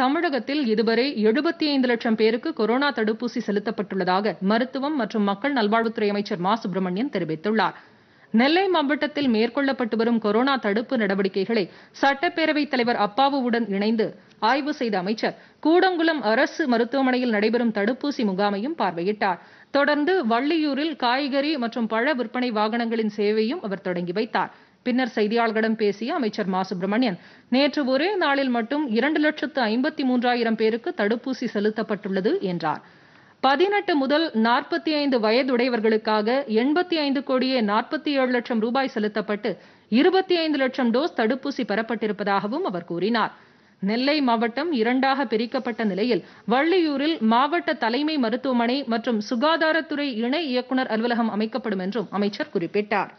தமிழகத்தில் இதுவரை எழுபத்தி ஐந்து லட்சம் பேருக்கு கொரோனா தடுப்பூசி செலுத்தப்பட்டுள்ளதாக மருத்துவம் மற்றும் மக்கள் நல்வாழ்வுத்துறை அமைச்சர் மா சுப்பிரமணியன் தெரிவித்துள்ளார் நெல்லை மாவட்டத்தில் மேற்கொள்ளப்பட்டு வரும் கொரோனா தடுப்பு நடவடிக்கைகளை சட்டப்பேரவைத் தலைவர் அப்பாவுவுடன் இணைந்து ஆய்வு செய்த அமைச்சர் கூடங்குளம் அரசு மருத்துவமனையில் நடைபெறும் தடுப்பூசி முகாமையும் பார்வையிட்டார் தொடர்ந்து வள்ளியூரில் காய்கறி மற்றும் பழ விற்பனை வாகனங்களின் சேவையும் அவர் தொடங்கி வைத்தாா் பின்னர் செய்தியாளர்களிடம் பேசிய அமைச்சர் மா சுப்பிரமணியன் நேற்று ஒரே நாளில் மட்டும் இரண்டு லட்சத்து ஐம்பத்தி மூன்றாயிரம் பேருக்கு தடுப்பூசி செலுத்தப்பட்டுள்ளது என்றார் பதினெட்டு முதல் நாற்பத்தி ஐந்து வயதுடையவர்களுக்காக எண்பத்தி ஐந்து கோடியே நாற்பத்தி ஏழு லட்சம் ரூபாய் செலுத்தப்பட்டு இருபத்தி ஐந்து லட்சம் டோஸ் தடுப்பூசி பெறப்பட்டிருப்பதாகவும் அவர் கூறினார் நெல்லை மாவட்டம் இரண்டாக பிரிக்கப்பட்ட நிலையில் வள்ளியூரில் மாவட்ட தலைமை மருத்துவமனை மற்றும் சுகாதாரத்துறை இணை இயக்குநர் அலுவலகம் அமைக்கப்படும் என்றும் அமைச்சர் குறிப்பிட்டார்